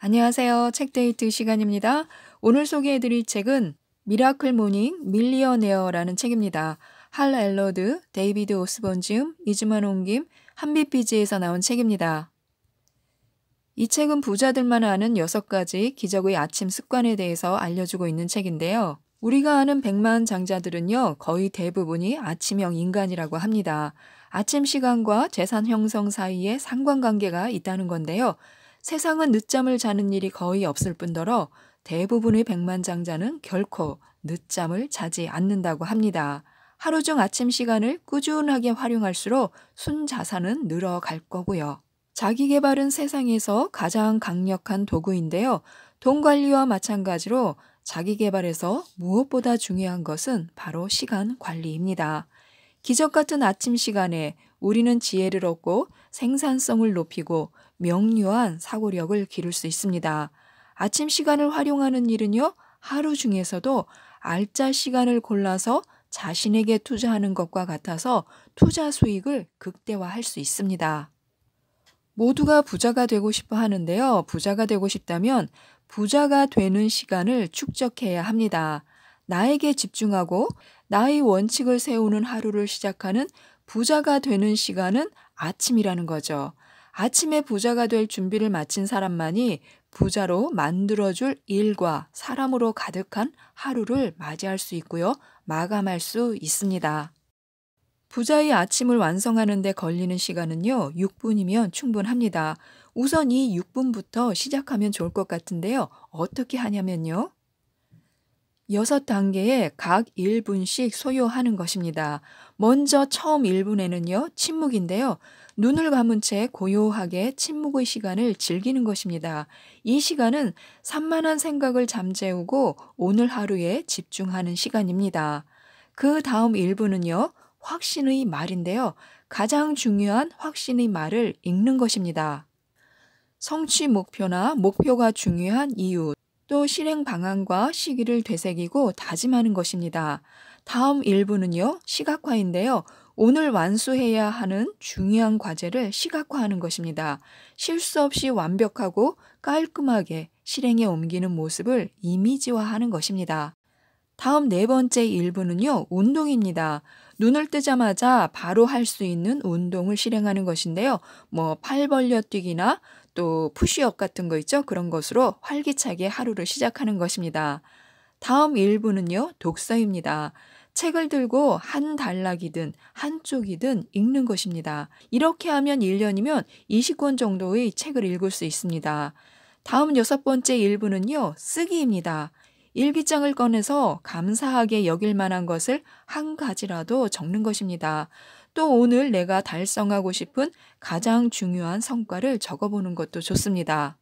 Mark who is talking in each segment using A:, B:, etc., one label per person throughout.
A: 안녕하세요. 책데이트 시간입니다. 오늘 소개해드릴 책은 미라클 모닝 밀리어네어라는 책입니다. 할 엘러드, 데이비드 오스본지음, 이즈만 옹김, 한빛비지에서 나온 책입니다. 이 책은 부자들만 아는 6가지 기적의 아침 습관에 대해서 알려주고 있는 책인데요. 우리가 아는 백만 장자들은요, 거의 대부분이 아침형 인간이라고 합니다. 아침 시간과 재산 형성 사이에 상관관계가 있다는 건데요. 세상은 늦잠을 자는 일이 거의 없을 뿐더러 대부분의 백만장자는 결코 늦잠을 자지 않는다고 합니다. 하루 중 아침 시간을 꾸준하게 활용할수록 순자산은 늘어갈 거고요. 자기 개발은 세상에서 가장 강력한 도구인데요. 돈 관리와 마찬가지로 자기 개발에서 무엇보다 중요한 것은 바로 시간 관리입니다. 기적 같은 아침 시간에 우리는 지혜를 얻고 생산성을 높이고 명료한 사고력을 기를 수 있습니다. 아침 시간을 활용하는 일은요, 하루 중에서도 알짜 시간을 골라서 자신에게 투자하는 것과 같아서 투자 수익을 극대화할 수 있습니다. 모두가 부자가 되고 싶어 하는데요. 부자가 되고 싶다면 부자가 되는 시간을 축적해야 합니다. 나에게 집중하고 나의 원칙을 세우는 하루를 시작하는 부자가 되는 시간은 아침이라는 거죠. 아침에 부자가 될 준비를 마친 사람만이 부자로 만들어줄 일과 사람으로 가득한 하루를 맞이할 수 있고요. 마감할 수 있습니다. 부자의 아침을 완성하는데 걸리는 시간은요, 6분이면 충분합니다. 우선 이 6분부터 시작하면 좋을 것 같은데요. 어떻게 하냐면요. 여섯 단계에 각 1분씩 소요하는 것입니다. 먼저 처음 1분에는요, 침묵인데요. 눈을 감은 채 고요하게 침묵의 시간을 즐기는 것입니다. 이 시간은 산만한 생각을 잠재우고 오늘 하루에 집중하는 시간입니다. 그 다음 1분은요, 확신의 말인데요. 가장 중요한 확신의 말을 읽는 것입니다. 성취 목표나 목표가 중요한 이유, 또 실행 방안과 시기를 되새기고 다짐하는 것입니다. 다음 일부는요, 시각화인데요. 오늘 완수해야 하는 중요한 과제를 시각화하는 것입니다. 실수 없이 완벽하고 깔끔하게 실행에 옮기는 모습을 이미지화하는 것입니다. 다음 네 번째 일부는요, 운동입니다. 눈을 뜨자마자 바로 할 수 있는 운동을 실행하는 것인데요. 뭐, 팔 벌려 뛰기나 또 푸시업 같은 거 있죠? 그런 것으로 활기차게 하루를 시작하는 것입니다. 다음 1부는요, 독서입니다. 책을 들고 한 단락이든 한쪽이든 읽는 것입니다. 이렇게 하면 1년이면 20권 정도의 책을 읽을 수 있습니다. 다음 여섯 번째 1부는요, 쓰기입니다. 일기장을 꺼내서 감사하게 여길 만한 것을 한 가지라도 적는 것입니다. 또 오늘 내가 달성하고 싶은 가장 중요한 성과를 적어보는 것도 좋습니다.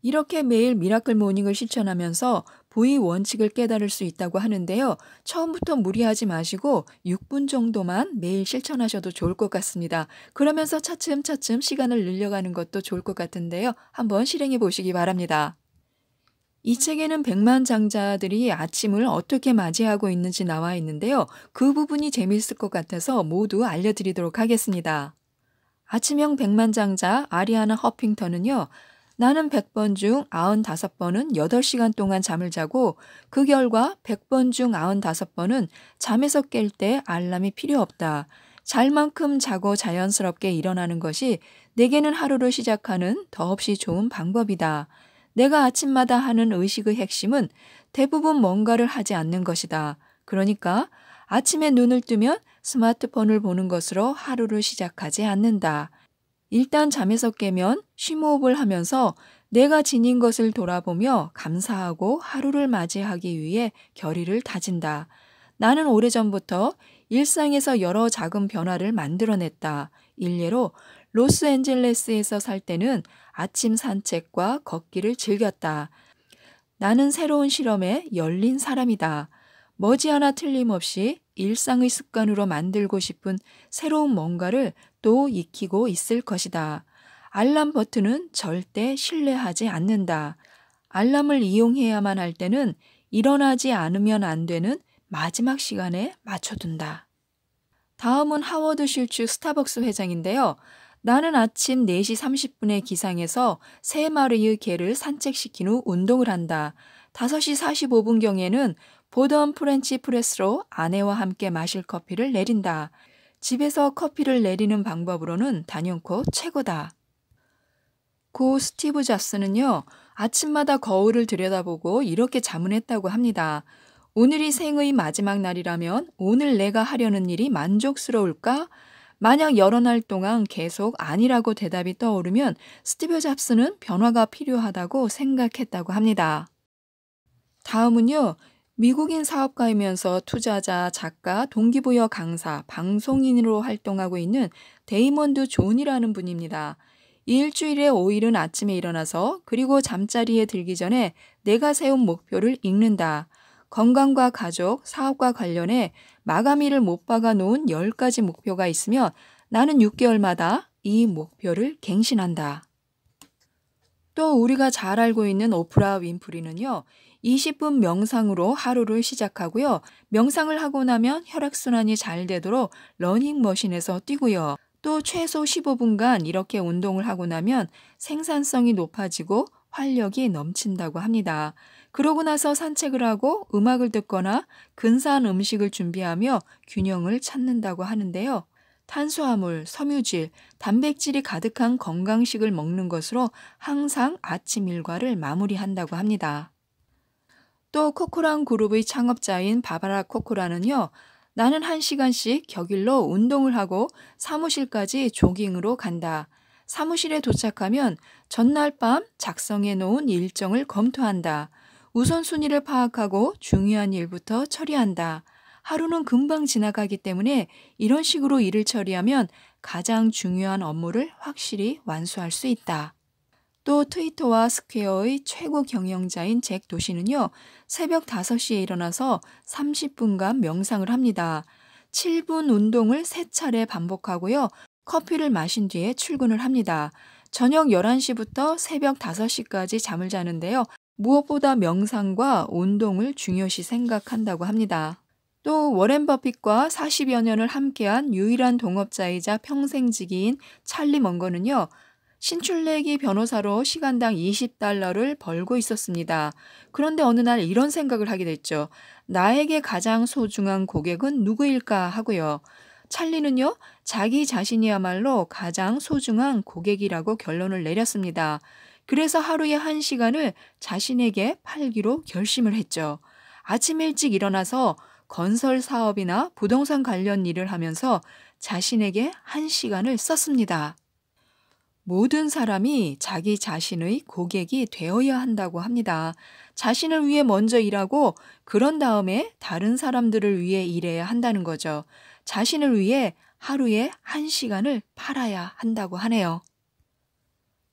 A: 이렇게 매일 미라클 모닝을 실천하면서 부위 원칙을 깨달을 수 있다고 하는데요. 처음부터 무리하지 마시고 6분 정도만 매일 실천하셔도 좋을 것 같습니다. 그러면서 차츰차츰 시간을 늘려가는 것도 좋을 것 같은데요. 한번 실행해 보시기 바랍니다. 이 책에는 백만 장자들이 아침을 어떻게 맞이하고 있는지 나와 있는데요. 그 부분이 재미있을 것 같아서 모두 알려드리도록 하겠습니다. 아침형 백만 장자 아리아나 허핑턴은요. 나는 100번 중 95번은 8시간 동안 잠을 자고 그 결과 100번 중 95번은 잠에서 깰 때 알람이 필요 없다. 잘만큼 자고 자연스럽게 일어나는 것이 내게는 하루를 시작하는 더없이 좋은 방법이다. 내가 아침마다 하는 의식의 핵심은 대부분 뭔가를 하지 않는 것이다. 그러니까 아침에 눈을 뜨면 스마트폰을 보는 것으로 하루를 시작하지 않는다. 일단 잠에서 깨면 쉼호흡을 하면서 내가 지닌 것을 돌아보며 감사하고 하루를 맞이하기 위해 결의를 다진다. 나는 오래전부터 일상에서 여러 작은 변화를 만들어냈다. 일례로 로스앤젤레스에서 살 때는 아침 산책과 걷기를 즐겼다. 나는 새로운 실험에 열린 사람이다. 머지않아 틀림없이 일상의 습관으로 만들고 싶은 새로운 뭔가를 또 익히고 있을 것이다. 알람 버튼은 절대 신뢰하지 않는다. 알람을 이용해야만 할 때는 일어나지 않으면 안 되는 마지막 시간에 맞춰둔다. 다음은 하워드 실추 스타벅스 회장인데요. 나는 아침 4시 30분에 기상해서 세 마리의 개를 산책시킨 후 운동을 한다. 5시 45분경에는 보던 프렌치 프레스로 아내와 함께 마실 커피를 내린다. 집에서 커피를 내리는 방법으로는 단연코 최고다. 고 스티브 잡스는요, 아침마다 거울을 들여다보고 이렇게 자문했다고 합니다. 오늘이 생의 마지막 날이라면 오늘 내가 하려는 일이 만족스러울까? 만약 여러 날 동안 계속 아니라고 대답이 떠오르면 스티브 잡스는 변화가 필요하다고 생각했다고 합니다. 다음은요. 미국인 사업가이면서 투자자, 작가, 동기부여 강사, 방송인으로 활동하고 있는 데이먼드 존이라는 분입니다. 일주일에 5일은 아침에 일어나서 그리고 잠자리에 들기 전에 내가 세운 목표를 읽는다. 건강과 가족, 사업과 관련해 마감일을 못 박아 놓은 10가지 목표가 있으며 나는 6개월마다 이 목표를 갱신한다. 또 우리가 잘 알고 있는 오프라 윈프리는요. 20분 명상으로 하루를 시작하고요. 명상을 하고 나면 혈액순환이 잘 되도록 러닝머신에서 뛰고요. 또 최소 15분간 이렇게 운동을 하고 나면 생산성이 높아지고 활력이 넘친다고 합니다. 그러고 나서 산책을 하고 음악을 듣거나 근사한 음식을 준비하며 균형을 찾는다고 하는데요. 탄수화물, 섬유질, 단백질이 가득한 건강식을 먹는 것으로 항상 아침 일과를 마무리한다고 합니다. 또 코코란 그룹의 창업자인 바바라 코코라는요. 나는 한시간씩 격일로 운동을 하고 사무실까지 조깅으로 간다. 사무실에 도착하면 전날 밤 작성해 놓은 일정을 검토한다. 우선순위를 파악하고 중요한 일부터 처리한다. 하루는 금방 지나가기 때문에 이런 식으로 일을 처리하면 가장 중요한 업무를 확실히 완수할 수 있다. 또 트위터와 스퀘어의 최고 경영자인 잭 도시는요, 새벽 5시에 일어나서 30분간 명상을 합니다. 7분 운동을 3차례 반복하고요, 커피를 마신 뒤에 출근을 합니다. 저녁 11시부터 새벽 5시까지 잠을 자는데요, 무엇보다 명상과 운동을 중요시 생각한다고 합니다. 또 워렌 버핏과 40여 년을 함께한 유일한 동업자이자 평생직인 찰리 먼거는요. 신출내기 변호사로 시간당 20달러를 벌고 있었습니다. 그런데 어느 날 이런 생각을 하게 됐죠. 나에게 가장 소중한 고객은 누구일까 하고요. 찰리는요, 자기 자신이야말로 가장 소중한 고객이라고 결론을 내렸습니다. 그래서 하루에 한 시간을 자신에게 팔기로 결심을 했죠. 아침 일찍 일어나서 건설 사업이나 부동산 관련 일을 하면서 자신에게 한 시간을 썼습니다. 모든 사람이 자기 자신의 고객이 되어야 한다고 합니다. 자신을 위해 먼저 일하고 그런 다음에 다른 사람들을 위해 일해야 한다는 거죠. 자신을 위해 하루에 한 시간을 팔아야 한다고 하네요.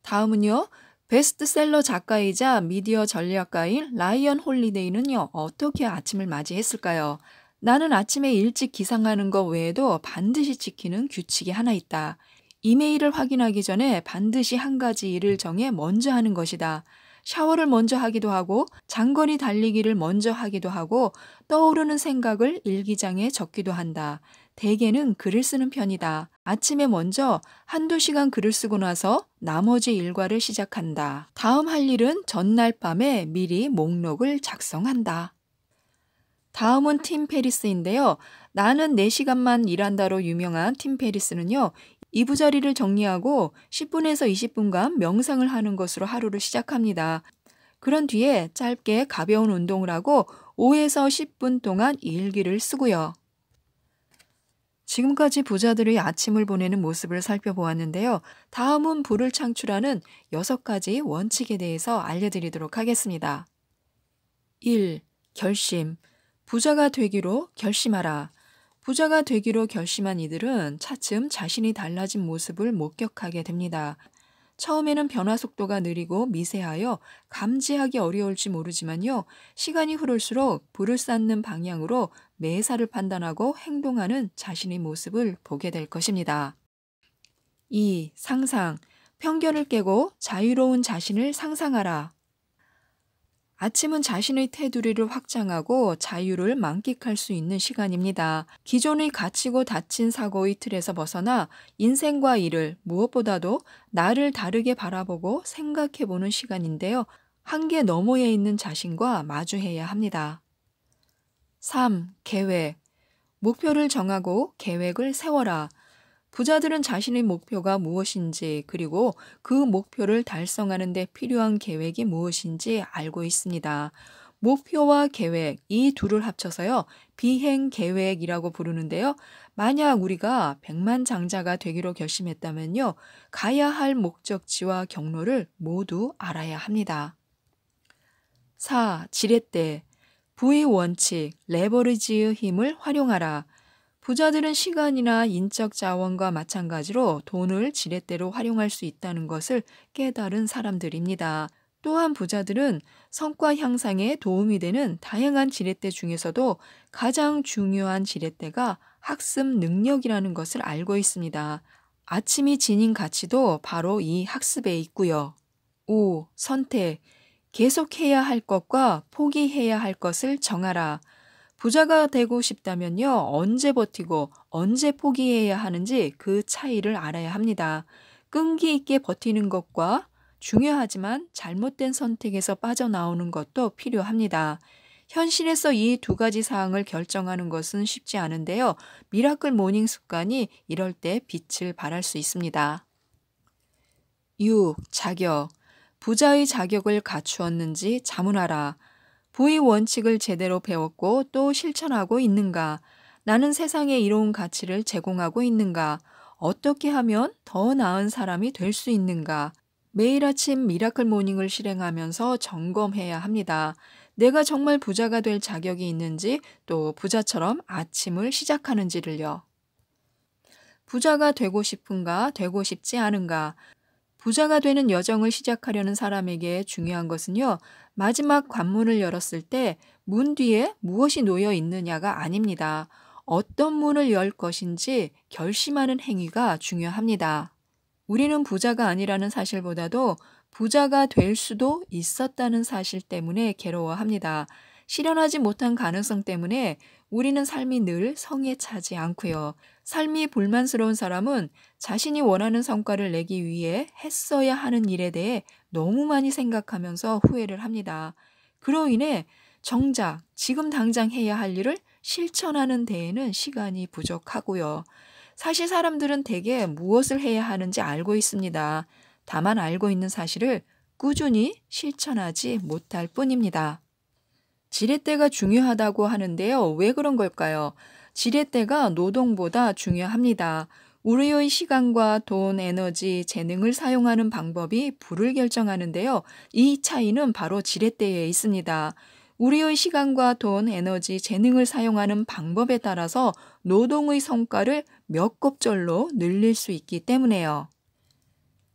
A: 다음은요. 베스트셀러 작가이자 미디어 전략가인 라이언 홀리데이는요, 어떻게 아침을 맞이했을까요? 나는 아침에 일찍 기상하는 것 외에도 반드시 지키는 규칙이 하나 있다. 이메일을 확인하기 전에 반드시 한 가지 일을 정해 먼저 하는 것이다. 샤워를 먼저 하기도 하고 장거리 달리기를 먼저 하기도 하고 떠오르는 생각을 일기장에 적기도 한다. 대개는 글을 쓰는 편이다. 아침에 먼저 한두 시간 글을 쓰고 나서 나머지 일과를 시작한다. 다음 할 일은 전날 밤에 미리 목록을 작성한다. 다음은 팀 페리스인데요. 나는 4시간만 일한다로 유명한 팀 페리스는요. 이부자리를 정리하고 10분에서 20분간 명상을 하는 것으로 하루를 시작합니다. 그런 뒤에 짧게 가벼운 운동을 하고 5에서 10분 동안 일기를 쓰고요. 지금까지 부자들의 아침을 보내는 모습을 살펴보았는데요. 다음은 부를 창출하는 여섯 가지 원칙에 대해서 알려드리도록 하겠습니다. 1. 결심. 부자가 되기로 결심하라. 부자가 되기로 결심한 이들은 차츰 자신이 달라진 모습을 목격하게 됩니다. 처음에는 변화 속도가 느리고 미세하여 감지하기 어려울지 모르지만요. 시간이 흐를수록 불을 쌓는 방향으로 매사를 판단하고 행동하는 자신의 모습을 보게 될 것입니다. 2. 상상. 편견을 깨고 자유로운 자신을 상상하라. 아침은 자신의 테두리를 확장하고 자유를 만끽할 수 있는 시간입니다. 기존의 갇히고 닫힌 사고의 틀에서 벗어나 인생과 일을 무엇보다도 나를 다르게 바라보고 생각해보는 시간인데요. 한계 너머에 있는 자신과 마주해야 합니다. 3. 계획. 목표를 정하고 계획을 세워라. 부자들은 자신의 목표가 무엇인지 그리고 그 목표를 달성하는 데 필요한 계획이 무엇인지 알고 있습니다. 목표와 계획 이 둘을 합쳐서요. 비행 계획이라고 부르는데요. 만약 우리가 백만 장자가 되기로 결심했다면요. 가야 할 목적지와 경로를 모두 알아야 합니다. 4. 지렛대 부의 원칙, 레버리지의 힘을 활용하라. 부자들은 시간이나 인적 자원과 마찬가지로 돈을 지렛대로 활용할 수 있다는 것을 깨달은 사람들입니다. 또한 부자들은 성과 향상에 도움이 되는 다양한 지렛대 중에서도 가장 중요한 지렛대가 학습 능력이라는 것을 알고 있습니다. 아침이 지닌 가치도 바로 이 학습에 있고요. 5. 선택. 계속해야 할 것과 포기해야 할 것을 정하라. 부자가 되고 싶다면요, 언제 버티고 언제 포기해야 하는지 그 차이를 알아야 합니다. 끈기 있게 버티는 것과 중요하지만 잘못된 선택에서 빠져나오는 것도 필요합니다. 현실에서 이 두 가지 사항을 결정하는 것은 쉽지 않은데요. 미라클 모닝 습관이 이럴 때 빛을 발할 수 있습니다. 6. 자격. 부자의 자격을 갖추었는지 자문하라. 부의 원칙을 제대로 배웠고 또 실천하고 있는가? 나는 세상에 이로운 가치를 제공하고 있는가? 어떻게 하면 더 나은 사람이 될 수 있는가? 매일 아침 미라클 모닝을 실행하면서 점검해야 합니다. 내가 정말 부자가 될 자격이 있는지 또 부자처럼 아침을 시작하는지를요. 부자가 되고 싶은가, 되고 싶지 않은가, 부자가 되는 여정을 시작하려는 사람에게 중요한 것은요, 마지막 관문을 열었을 때 문 뒤에 무엇이 놓여 있느냐가 아닙니다. 어떤 문을 열 것인지 결심하는 행위가 중요합니다. 우리는 부자가 아니라는 사실보다도 부자가 될 수도 있었다는 사실 때문에 괴로워합니다. 실현하지 못한 가능성 때문에 우리는 삶이 늘 성에 차지 않고요. 삶이 불만스러운 사람은 자신이 원하는 성과를 내기 위해 했어야 하는 일에 대해 너무 많이 생각하면서 후회를 합니다. 그로 인해 정작 지금 당장 해야 할 일을 실천하는 데에는 시간이 부족하고요. 사실 사람들은 대개 무엇을 해야 하는지 알고 있습니다. 다만 알고 있는 사실을 꾸준히 실천하지 못할 뿐입니다. 지렛대가 중요하다고 하는데요. 왜 그런 걸까요? 지렛대가 노동보다 중요합니다. 우리의 시간과 돈, 에너지, 재능을 사용하는 방법이 부를 결정하는데요. 이 차이는 바로 지렛대에 있습니다. 우리의 시간과 돈, 에너지, 재능을 사용하는 방법에 따라서 노동의 성과를 몇 곱절로 늘릴 수 있기 때문에요.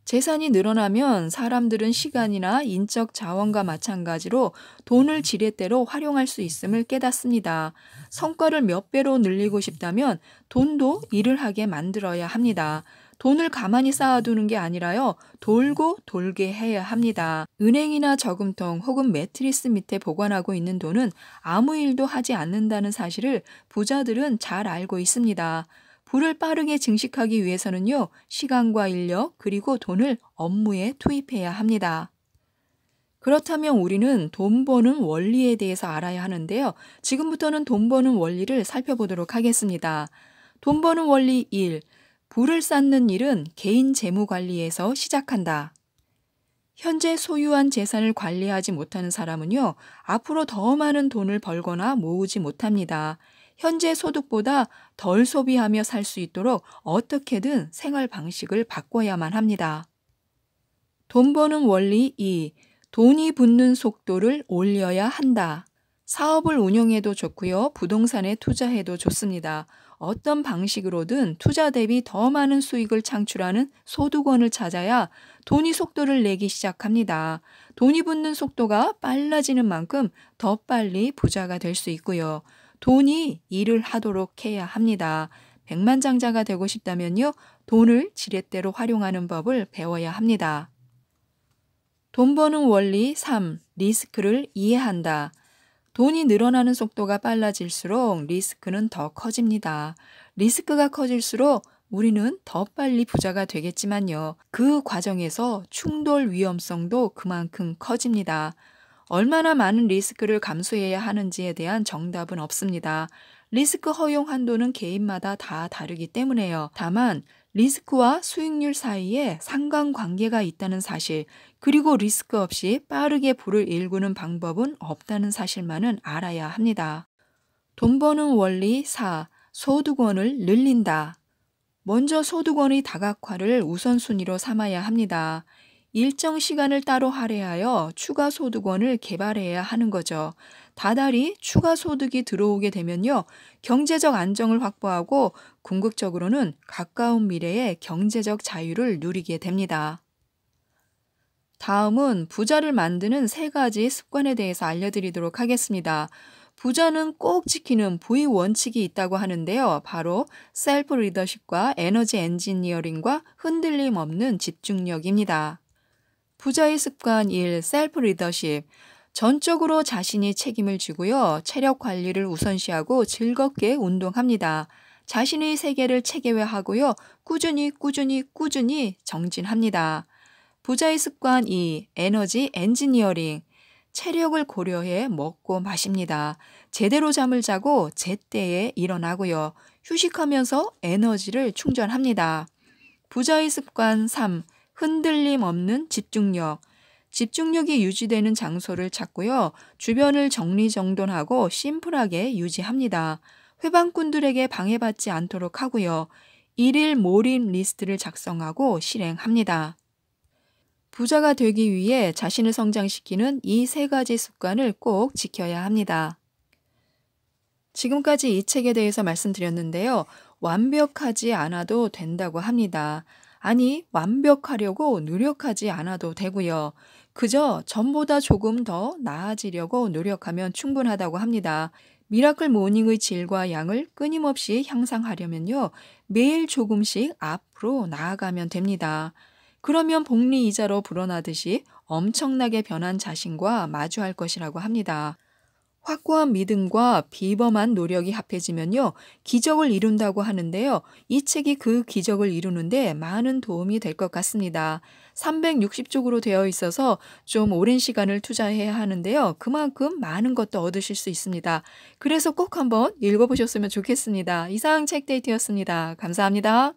A: 재산이 늘어나면 사람들은 시간이나 인적 자원과 마찬가지로 돈을 지렛대로 활용할 수 있음을 깨닫습니다. 성과를 몇 배로 늘리고 싶다면 돈도 일을 하게 만들어야 합니다. 돈을 가만히 쌓아두는 게 아니라요. 돌고 돌게 해야 합니다. 은행이나 저금통 혹은 매트리스 밑에 보관하고 있는 돈은 아무 일도 하지 않는다는 사실을 부자들은 잘 알고 있습니다. 불을 빠르게 증식하기 위해서는요, 시간과 인력, 그리고 돈을 업무에 투입해야 합니다. 그렇다면 우리는 돈 버는 원리에 대해서 알아야 하는데요. 지금부터는 돈 버는 원리를 살펴보도록 하겠습니다. 돈 버는 원리 1. 부를 쌓는 일은 개인 재무 관리에서 시작한다. 현재 소유한 재산을 관리하지 못하는 사람은요, 앞으로 더 많은 돈을 벌거나 모으지 못합니다. 현재 소득보다 덜 소비하며 살 수 있도록 어떻게든 생활 방식을 바꿔야만 합니다. 돈 버는 원리 2. 돈이 붙는 속도를 올려야 한다. 사업을 운영해도 좋고요. 부동산에 투자해도 좋습니다. 어떤 방식으로든 투자 대비 더 많은 수익을 창출하는 소득원을 찾아야 돈이 속도를 내기 시작합니다. 돈이 붙는 속도가 빨라지는 만큼 더 빨리 부자가 될 수 있고요. 돈이 일을 하도록 해야 합니다. 백만장자가 되고 싶다면요. 돈을 지렛대로 활용하는 법을 배워야 합니다. 돈 버는 원리 3. 리스크를 이해한다. 돈이 늘어나는 속도가 빨라질수록 리스크는 더 커집니다. 리스크가 커질수록 우리는 더 빨리 부자가 되겠지만요. 그 과정에서 충돌 위험성도 그만큼 커집니다. 얼마나 많은 리스크를 감수해야 하는지에 대한 정답은 없습니다. 리스크 허용 한도는 개인마다 다 다르기 때문에요. 다만 리스크와 수익률 사이에 상관관계가 있다는 사실, 그리고 리스크 없이 빠르게 불을 일구는 방법은 없다는 사실만은 알아야 합니다. 돈 버는 원리 4. 소득원을 늘린다. 먼저 소득원의 다각화를 우선순위로 삼아야 합니다. 일정 시간을 따로 할애하여 추가 소득원을 개발해야 하는 거죠. 다달이 추가 소득이 들어오게 되면요. 경제적 안정을 확보하고 궁극적으로는 가까운 미래에 경제적 자유를 누리게 됩니다. 다음은 부자를 만드는 세 가지 습관에 대해서 알려드리도록 하겠습니다. 부자는 꼭 지키는 부의 원칙이 있다고 하는데요. 바로 셀프 리더십과 에너지 엔지니어링과 흔들림 없는 집중력입니다. 부자의 습관 1. 셀프 리더십. 전적으로 자신이 책임을 지고요. 체력 관리를 우선시하고 즐겁게 운동합니다. 자신의 세계를 체계화하고요. 꾸준히 꾸준히 꾸준히 정진합니다. 부자의 습관 2. 에너지 엔지니어링. 체력을 고려해 먹고 마십니다. 제대로 잠을 자고 제때에 일어나고요. 휴식하면서 에너지를 충전합니다. 부자의 습관 3. 흔들림 없는 집중력, 집중력이 유지되는 장소를 찾고요. 주변을 정리정돈하고 심플하게 유지합니다. 회방꾼들에게 방해받지 않도록 하고요. 일일 몰입 리스트를 작성하고 실행합니다. 부자가 되기 위해 자신을 성장시키는 이 세 가지 습관을 꼭 지켜야 합니다. 지금까지 이 책에 대해서 말씀드렸는데요. 완벽하지 않아도 된다고 합니다. 아니, 완벽하려고 노력하지 않아도 되고요. 그저 전보다 조금 더 나아지려고 노력하면 충분하다고 합니다. 미라클 모닝의 질과 양을 끊임없이 향상하려면요. 매일 조금씩 앞으로 나아가면 됩니다. 그러면 복리이자로 불어나듯이 엄청나게 변한 자신과 마주할 것이라고 합니다. 확고한 믿음과 비범한 노력이 합해지면요, 기적을 이룬다고 하는데요. 이 책이 그 기적을 이루는데 많은 도움이 될 것 같습니다. 360쪽으로 되어 있어서 좀 오랜 시간을 투자해야 하는데요. 그만큼 많은 것도 얻으실 수 있습니다. 그래서 꼭 한번 읽어보셨으면 좋겠습니다. 이상 책데이트였습니다. 감사합니다.